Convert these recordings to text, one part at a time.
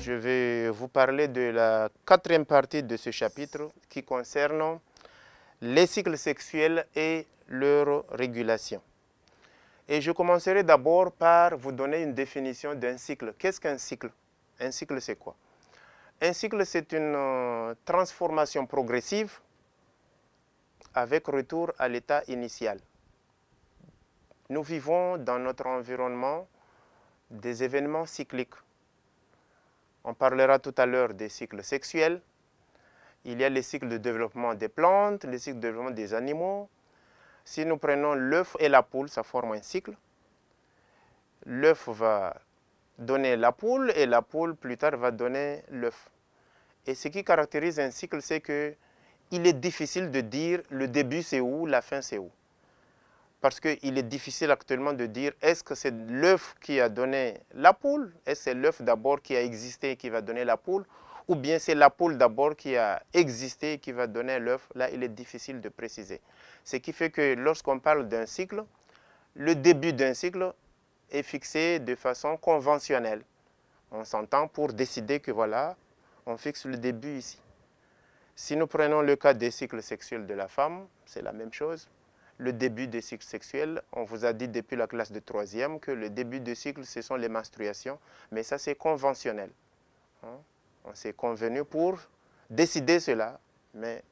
Je vais vous parler de la quatrième partie de ce chapitre qui concerne les cycles sexuels et leur régulation. Et je commencerai d'abord par vous donner une définition d'un cycle. Qu'est-ce qu'un cycle Un cycle, c'est quoi Un cycle, c'est une euh, transformation progressive avec retour à l'état initial. Nous vivons dans notre environnement des événements cycliques. On parlera tout à l'heure des cycles sexuels. Il y a les cycles de développement des plantes, les cycles de développement des animaux, si nous prenons l'œuf et la poule, ça forme un cycle. L'œuf va donner la poule et la poule plus tard va donner l'œuf. Et ce qui caractérise un cycle, c'est que il est difficile de dire le début c'est où, la fin c'est où. Parce qu'il est difficile actuellement de dire est-ce que c'est l'œuf qui a donné la poule Est-ce que c'est l'œuf d'abord qui a existé et qui va donner la poule ou bien c'est la poule d'abord qui a existé et qui va donner l'œuf, là il est difficile de préciser. Ce qui fait que lorsqu'on parle d'un cycle, le début d'un cycle est fixé de façon conventionnelle. On s'entend pour décider que voilà, on fixe le début ici. Si nous prenons le cas des cycles sexuels de la femme, c'est la même chose. Le début des cycles sexuels, on vous a dit depuis la classe de troisième que le début de cycle, ce sont les menstruations, mais ça c'est conventionnel. Hein. C'est convenu pour décider cela, mais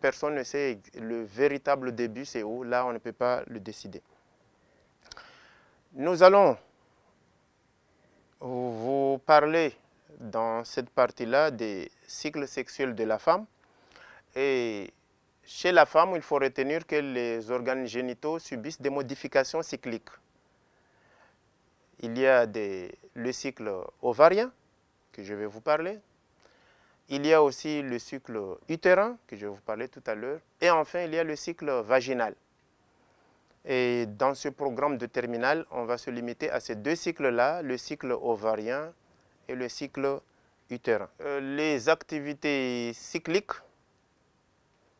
personne ne sait le véritable début, c'est où. Là, on ne peut pas le décider. Nous allons vous parler dans cette partie-là des cycles sexuels de la femme. Et chez la femme, il faut retenir que les organes génitaux subissent des modifications cycliques. Il y a le cycle ovarien, que je vais vous parler. Il y a aussi le cycle utérin, que je vais vous parler tout à l'heure. Et enfin, il y a le cycle vaginal. Et dans ce programme de terminale, on va se limiter à ces deux cycles-là, le cycle ovarien et le cycle utérin. Euh, les activités cycliques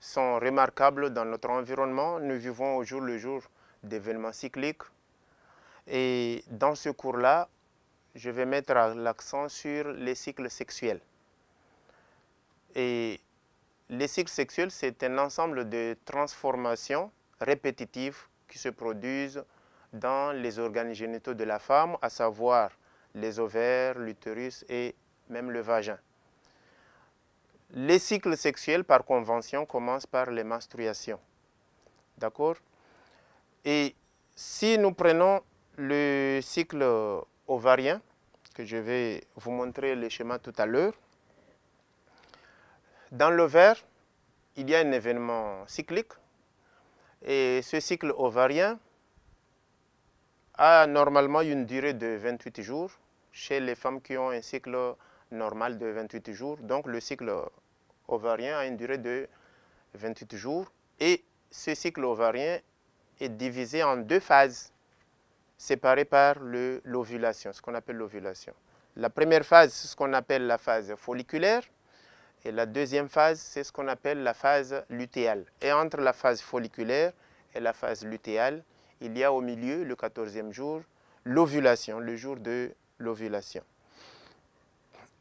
sont remarquables dans notre environnement. Nous vivons au jour le jour d'événements cycliques. Et dans ce cours-là, je vais mettre l'accent sur les cycles sexuels. Et les cycles sexuels, c'est un ensemble de transformations répétitives qui se produisent dans les organes génitaux de la femme, à savoir les ovaires, l'utérus et même le vagin. Les cycles sexuels, par convention, commencent par les menstruations. D'accord Et si nous prenons le cycle ovarien, que je vais vous montrer le schéma tout à l'heure. Dans l'ovaire, il y a un événement cyclique, et ce cycle ovarien a normalement une durée de 28 jours chez les femmes qui ont un cycle normal de 28 jours. Donc le cycle ovarien a une durée de 28 jours et ce cycle ovarien est divisé en deux phases séparés par l'ovulation, ce qu'on appelle l'ovulation. La première phase, c'est ce qu'on appelle la phase folliculaire, et la deuxième phase, c'est ce qu'on appelle la phase lutéale. Et entre la phase folliculaire et la phase lutéale, il y a au milieu, le 14e jour, l'ovulation, le jour de l'ovulation.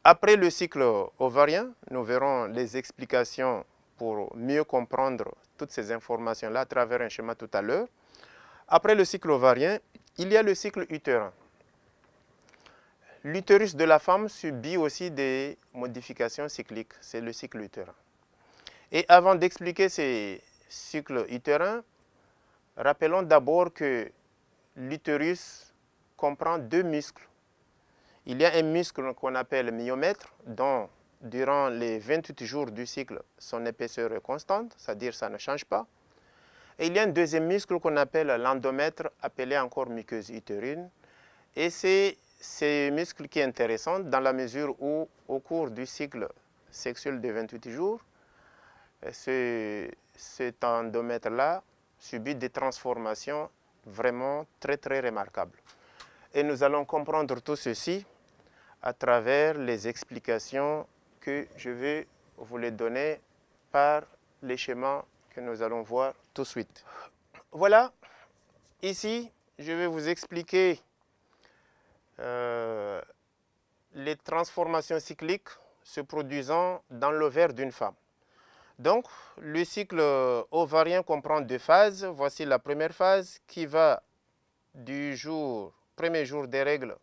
Après le cycle ovarien, nous verrons les explications pour mieux comprendre toutes ces informations-là à travers un schéma tout à l'heure. Après le cycle ovarien, il y a le cycle utérin. L'utérus de la femme subit aussi des modifications cycliques, c'est le cycle utérin. Et avant d'expliquer ces cycles utérins, rappelons d'abord que l'utérus comprend deux muscles. Il y a un muscle qu'on appelle myomètre, dont durant les 28 jours du cycle, son épaisseur est constante, c'est-à-dire ça ne change pas il y a un deuxième muscle qu'on appelle l'endomètre, appelé encore muqueuse utérine. Et c'est ce muscle qui est intéressant dans la mesure où, au cours du cycle sexuel de 28 jours, ce, cet endomètre-là subit des transformations vraiment très, très remarquables. Et nous allons comprendre tout ceci à travers les explications que je vais vous les donner par les schémas que nous allons voir tout de suite. Voilà, ici, je vais vous expliquer euh, les transformations cycliques se produisant dans l'ovaire d'une femme. Donc, le cycle euh, ovarien comprend deux phases. Voici la première phase qui va du jour, premier jour des règles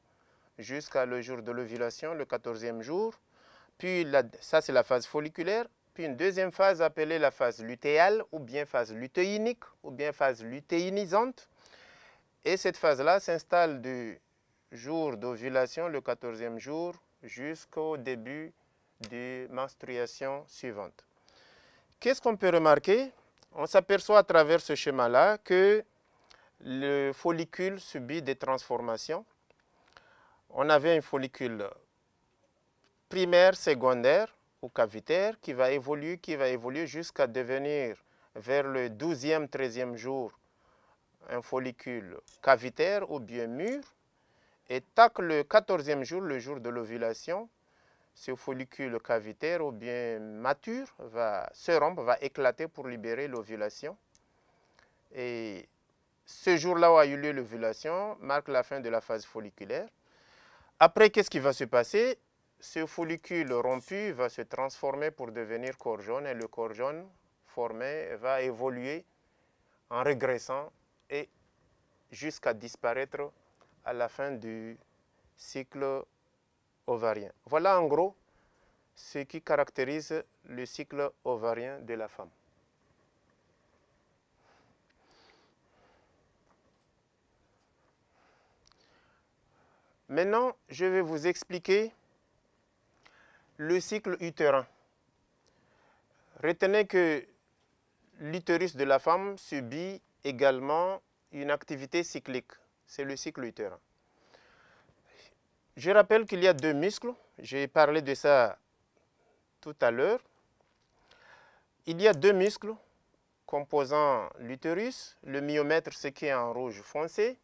jusqu'à le jour de l'ovulation, le 14e jour. Puis, ça c'est la phase folliculaire puis une deuxième phase appelée la phase lutéale ou bien phase lutéinique ou bien phase lutéinisante. Et cette phase-là s'installe du jour d'ovulation, le 14e jour, jusqu'au début de menstruation suivante. Qu'est-ce qu'on peut remarquer On s'aperçoit à travers ce schéma-là que le follicule subit des transformations. On avait un follicule primaire, secondaire, ou cavitaire qui va évoluer, qui va évoluer jusqu'à devenir vers le 12e, 13e jour un follicule cavitaire ou bien mûr. Et tac, le 14e jour, le jour de l'ovulation, ce follicule cavitaire ou bien mature va se rompre, va éclater pour libérer l'ovulation. Et ce jour-là où a eu lieu l'ovulation marque la fin de la phase folliculaire. Après, qu'est-ce qui va se passer ce follicule rompu va se transformer pour devenir corps jaune et le corps jaune formé va évoluer en régressant et jusqu'à disparaître à la fin du cycle ovarien. Voilà en gros ce qui caractérise le cycle ovarien de la femme. Maintenant, je vais vous expliquer le cycle utérin. Retenez que l'utérus de la femme subit également une activité cyclique. C'est le cycle utérin. Je rappelle qu'il y a deux muscles. J'ai parlé de ça tout à l'heure. Il y a deux muscles composant l'utérus, le myomètre, ce qui est en rouge foncé.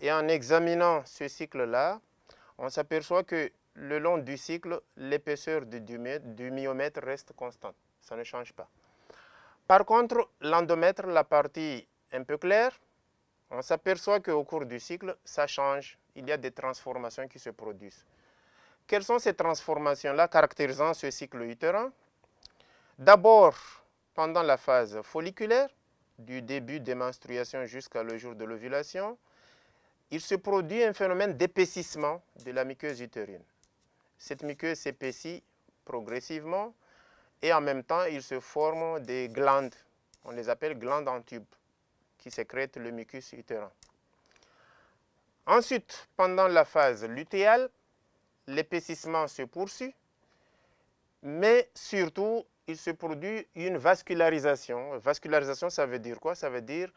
Et en examinant ce cycle-là, on s'aperçoit que le long du cycle, l'épaisseur du myomètre reste constante. Ça ne change pas. Par contre, l'endomètre, la partie un peu claire, on s'aperçoit qu'au cours du cycle, ça change. Il y a des transformations qui se produisent. Quelles sont ces transformations-là caractérisant ce cycle utérin D'abord, pendant la phase folliculaire, du début des menstruations jusqu'à le jour de l'ovulation, il se produit un phénomène d'épaississement de la muqueuse utérine cette muqueuse s'épaissit progressivement et en même temps, il se forme des glandes. On les appelle glandes en tube qui sécrètent le mucus utérin. Ensuite, pendant la phase lutéale, l'épaississement se poursuit, mais surtout, il se produit une vascularisation. Vascularisation, ça veut dire quoi Ça veut dire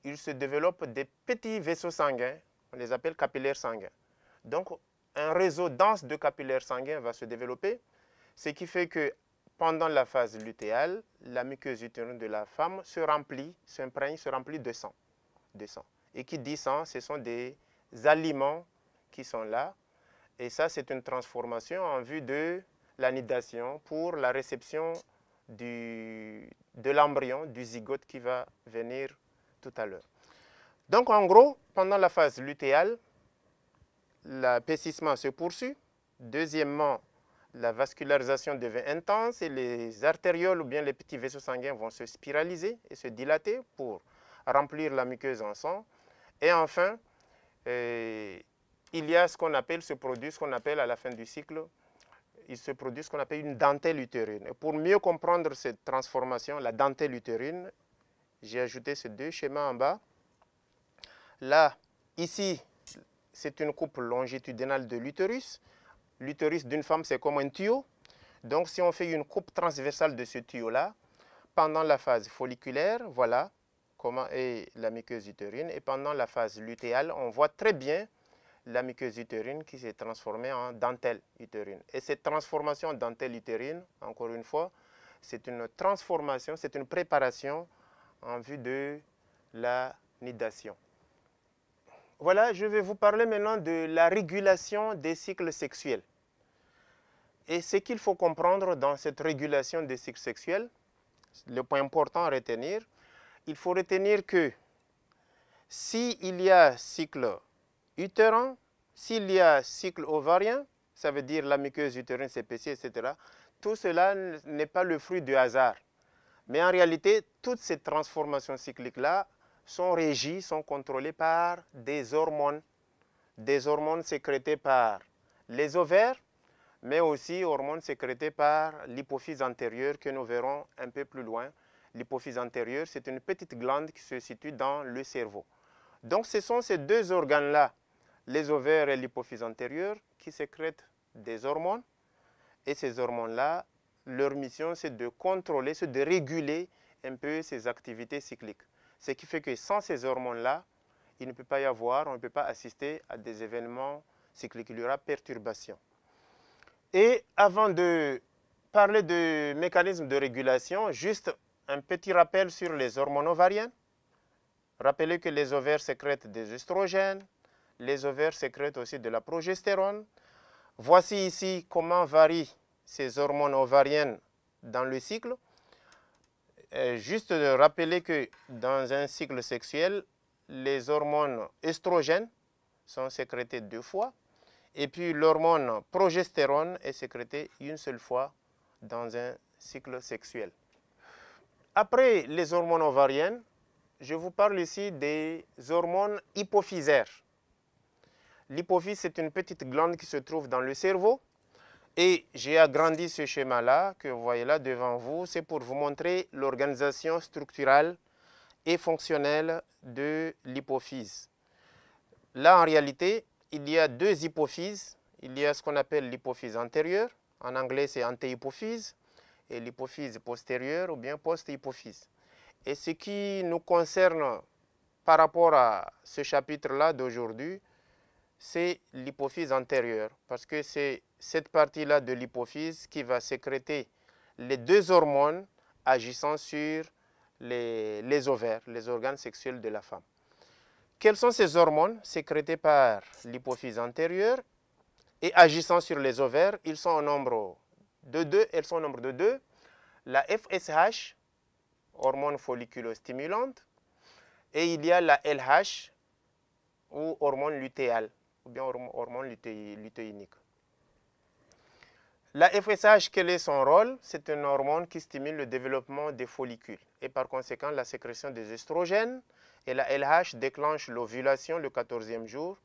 qu'il se développe des petits vaisseaux sanguins, on les appelle capillaires sanguins. Donc, un réseau dense de capillaires sanguins va se développer, ce qui fait que pendant la phase lutéale, la muqueuse utérine de la femme se remplit, s'imprègne, se remplit de sang, sang. Et qui dit sang, ce sont des aliments qui sont là. Et ça, c'est une transformation en vue de l'anidation pour la réception de l'embryon, du zygote qui va venir tout à l'heure. Donc en gros, pendant la phase lutéale, L'apaississement se poursuit. Deuxièmement, la vascularisation devient intense et les artérioles ou bien les petits vaisseaux sanguins vont se spiraliser et se dilater pour remplir la muqueuse en sang. Et enfin, euh, il y a ce qu'on appelle, ce produit, ce qu'on appelle à la fin du cycle, il se produit ce qu'on appelle une dentelle utérine. pour mieux comprendre cette transformation, la dentelle utérine, j'ai ajouté ces deux schémas en bas. Là, ici, c'est une coupe longitudinale de l'utérus. L'utérus d'une femme, c'est comme un tuyau. Donc, si on fait une coupe transversale de ce tuyau-là, pendant la phase folliculaire, voilà comment est la muqueuse utérine. Et pendant la phase lutéale, on voit très bien la muqueuse utérine qui s'est transformée en dentelle utérine. Et cette transformation dentelle utérine, encore une fois, c'est une transformation, c'est une préparation en vue de la nidation. Voilà, je vais vous parler maintenant de la régulation des cycles sexuels. Et ce qu'il faut comprendre dans cette régulation des cycles sexuels, le point important à retenir, il faut retenir que s'il y a cycle utérin, s'il y a cycle ovarien, ça veut dire la muqueuse utérine, CPC, etc., tout cela n'est pas le fruit du hasard. Mais en réalité, toutes ces transformations cycliques là sont régis, sont contrôlés par des hormones. Des hormones sécrétées par les ovaires, mais aussi hormones sécrétées par l'hypophyse antérieure que nous verrons un peu plus loin. L'hypophyse antérieure, c'est une petite glande qui se situe dans le cerveau. Donc ce sont ces deux organes-là, les ovaires et l'hypophyse antérieure, qui sécrètent des hormones. Et ces hormones-là, leur mission, c'est de contrôler, c'est de réguler un peu ces activités cycliques. Ce qui fait que sans ces hormones-là, il ne peut pas y avoir, on ne peut pas assister à des événements cycliques, il y aura perturbation. Et avant de parler de mécanismes de régulation, juste un petit rappel sur les hormones ovariennes. Rappelez que les ovaires sécrètent des oestrogènes, les ovaires sécrètent aussi de la progestérone. Voici ici comment varient ces hormones ovariennes dans le cycle. Euh, juste de rappeler que dans un cycle sexuel, les hormones estrogènes sont sécrétées deux fois et puis l'hormone progestérone est sécrétée une seule fois dans un cycle sexuel. Après les hormones ovariennes, je vous parle ici des hormones hypophysaires. L'hypophyse, est une petite glande qui se trouve dans le cerveau et j'ai agrandi ce schéma-là que vous voyez là devant vous. C'est pour vous montrer l'organisation structurale et fonctionnelle de l'hypophyse. Là, en réalité, il y a deux hypophyses. Il y a ce qu'on appelle l'hypophyse antérieure. En anglais, c'est antéhypophyse. Et l'hypophyse postérieure ou bien post-hypophyse. Et ce qui nous concerne par rapport à ce chapitre-là d'aujourd'hui, c'est l'hypophyse antérieure, parce que c'est cette partie-là de l'hypophyse qui va sécréter les deux hormones agissant sur les, ovaires, les organes sexuels de la femme. Quelles sont ces hormones sécrétées par l'hypophyse antérieure et agissant sur les ovaires Ils sont au nombre de deux. Elles sont au nombre de deux. La FSH, hormone folliculostimulante, et il y a la LH, ou hormone lutéale, ou bien hormone luté, la FSH, quel est son rôle C'est une hormone qui stimule le développement des follicules et par conséquent la sécrétion des estrogènes. Et la LH déclenche l'ovulation le 14e jour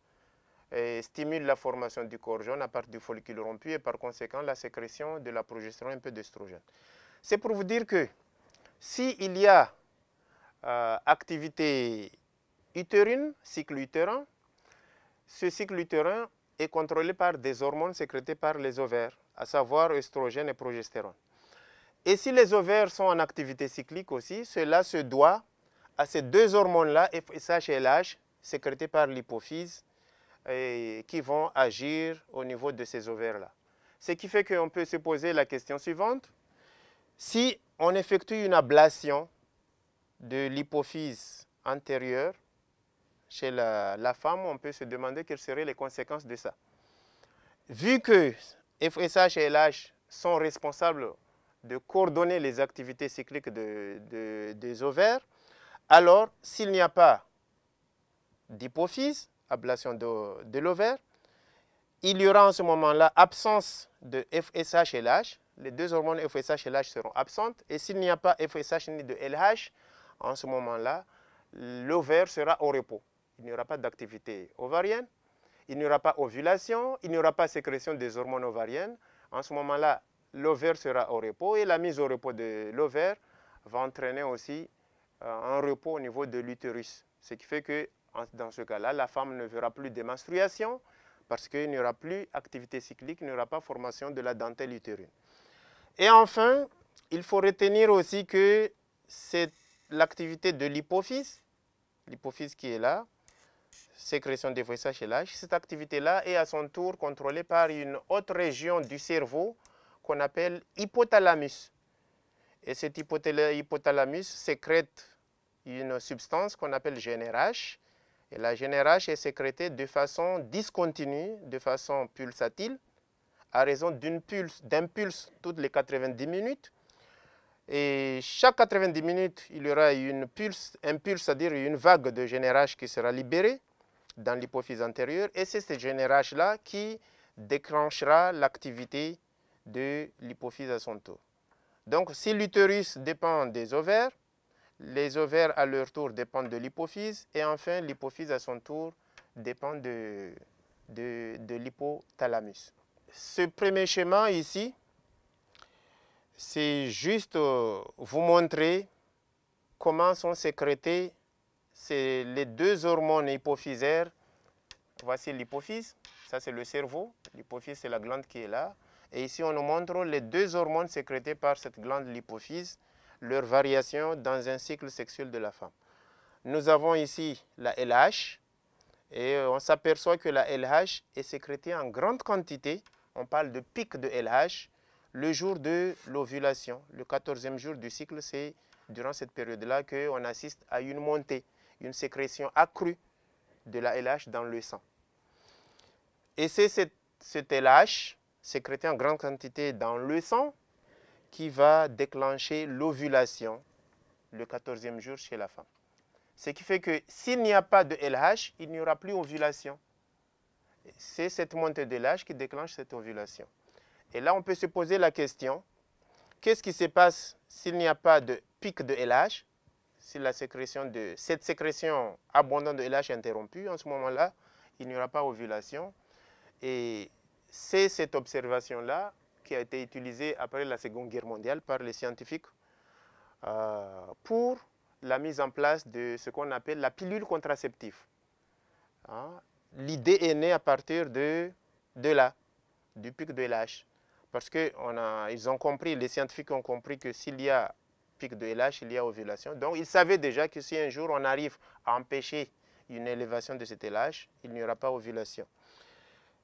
et stimule la formation du corps jaune à partir du follicule rompu et par conséquent la sécrétion de la progestérone et un peu d'estrogène. C'est pour vous dire que s'il y a euh, activité utérine, cycle utérin, ce cycle utérin est contrôlé par des hormones sécrétées par les ovaires à savoir œstrogène et progestérone. Et si les ovaires sont en activité cyclique aussi, cela se doit à ces deux hormones-là, FSH et LH, sécrétées par l'hypophyse, qui vont agir au niveau de ces ovaires-là. Ce qui fait qu'on peut se poser la question suivante. Si on effectue une ablation de l'hypophyse antérieure chez la, la, femme, on peut se demander quelles seraient les conséquences de ça. Vu que FSH et LH sont responsables de coordonner les activités cycliques des ovaires, alors s'il n'y a pas d'hypophyse, ablation de, de l'ovaire, il y aura en ce moment-là absence de FSH et LH, les deux hormones FSH et LH seront absentes, et s'il n'y a pas FSH ni de LH, en ce moment-là, l'ovaire sera au repos. Il n'y aura pas d'activité ovarienne, il n'y aura pas ovulation, il n'y aura pas sécrétion des hormones ovariennes. En ce moment-là, l'ovaire sera au repos et la mise au repos de l'ovaire va entraîner aussi euh, un repos au niveau de l'utérus. Ce qui fait que dans ce cas-là, la femme ne verra plus de menstruation parce qu'il n'y aura plus activité cyclique, il n'y aura pas formation de la dentelle utérine. Et enfin, il faut retenir aussi que c'est l'activité de l'hypophyse, l'hypophyse qui est là, sécrétion de et lh Cette activité-là est à son tour contrôlée par une autre région du cerveau qu'on appelle hypothalamus. Et cet hypothalamus sécrète une substance qu'on appelle GNRH. Et la GNRH est sécrétée de façon discontinue, de façon pulsatile, à raison d'un pulse, pulse toutes les 90 minutes. Et chaque 90 minutes, il y aura une pulse, un pulse, c'est-à-dire une vague de générage qui sera libérée dans l'hypophyse antérieure. Et c'est ce générage là qui déclenchera l'activité de l'hypophyse à son tour. Donc, si l'utérus dépend des ovaires, les ovaires à leur tour dépendent de l'hypophyse et enfin l'hypophyse à son tour dépend de, de l'hypothalamus. Ce premier schéma ici c'est juste euh, vous montrer comment sont sécrétées les deux hormones hypophysaires. Voici l'hypophyse, ça c'est le cerveau, l'hypophyse c'est la glande qui est là. Et ici on nous montre les deux hormones sécrétées par cette glande, l'hypophyse, leur variation dans un cycle sexuel de la femme. Nous avons ici la LH, et euh, on s'aperçoit que la LH est sécrétée en grande quantité, on parle de pic de LH, le jour de l'ovulation, le 14e jour du cycle, c'est durant cette période-là qu'on assiste à une montée, une sécrétion accrue de la LH dans le sang. Et c'est cette, LH sécrétée en grande quantité dans le sang qui va déclencher l'ovulation le 14e jour chez la femme. Ce qui fait que s'il n'y a pas de LH, il n'y aura plus ovulation. C'est cette montée de LH qui déclenche cette ovulation. Et là, on peut se poser la question, qu'est-ce qui se passe s'il n'y a pas de pic de LH Si la sécrétion de, cette sécrétion abondante de LH est interrompue, en ce moment-là, il n'y aura pas ovulation. Et c'est cette observation-là qui a été utilisée après la Seconde Guerre mondiale par les scientifiques euh, pour la mise en place de ce qu'on appelle la pilule contraceptive. Hein? L'idée est née à partir de, de là, du pic de LH. Parce que ont compris, les scientifiques ont compris que s'il y a pic de LH, il y a ovulation. Donc ils savaient déjà que si un jour on arrive à empêcher une élévation de cet LH, il n'y aura pas ovulation.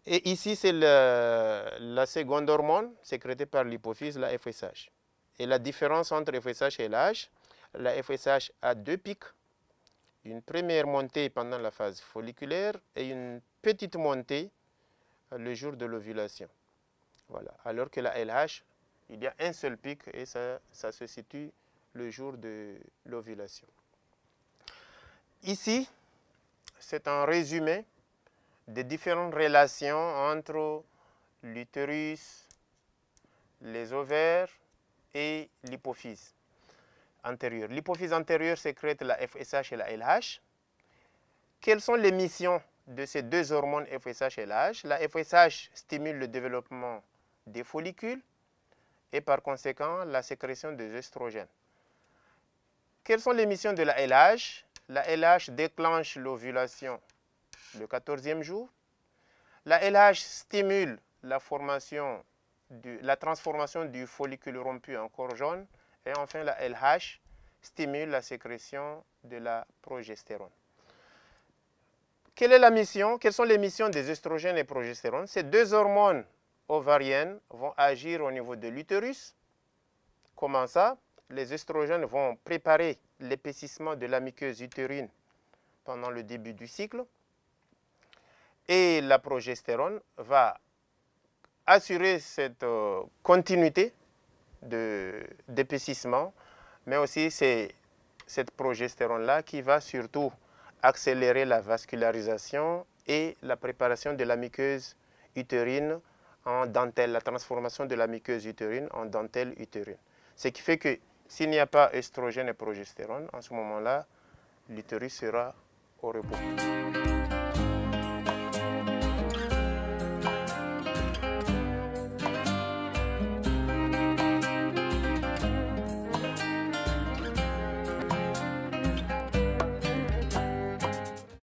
Et ici, c'est la seconde hormone sécrétée par l'hypophyse, la FSH. Et la différence entre FSH et LH, la FSH a deux pics, une première montée pendant la phase folliculaire et une petite montée le jour de l'ovulation. Alors que la LH, il y a un seul pic et ça, ça se situe le jour de l'ovulation. Ici, c'est un résumé des différentes relations entre l'utérus, les ovaires et l'hypophyse antérieure. L'hypophyse antérieure sécrète la FSH et la LH. Quelles sont les missions de ces deux hormones FSH et LH La FSH stimule le développement des follicules et par conséquent la sécrétion des oestrogènes. Quelles sont les missions de la LH La LH déclenche l'ovulation le 14e jour. La LH stimule la, formation la transformation du follicule rompu en corps jaune. Et enfin, la LH stimule la sécrétion de la progestérone. Quelle est la mission Quelles sont les missions des oestrogènes et progestérone Ces deux hormones ovariennes vont agir au niveau de l'utérus. Comment ça Les estrogènes vont préparer l'épaississement de la muqueuse utérine pendant le début du cycle. Et la progestérone va assurer cette euh, continuité d'épaississement, mais aussi c'est cette progestérone-là qui va surtout accélérer la vascularisation et la préparation de la muqueuse utérine en dentelle, la transformation de la muqueuse utérine en dentelle utérine. Ce qui fait que s'il n'y a pas œstrogène et progestérone, en ce moment-là, l'utérus sera au repos.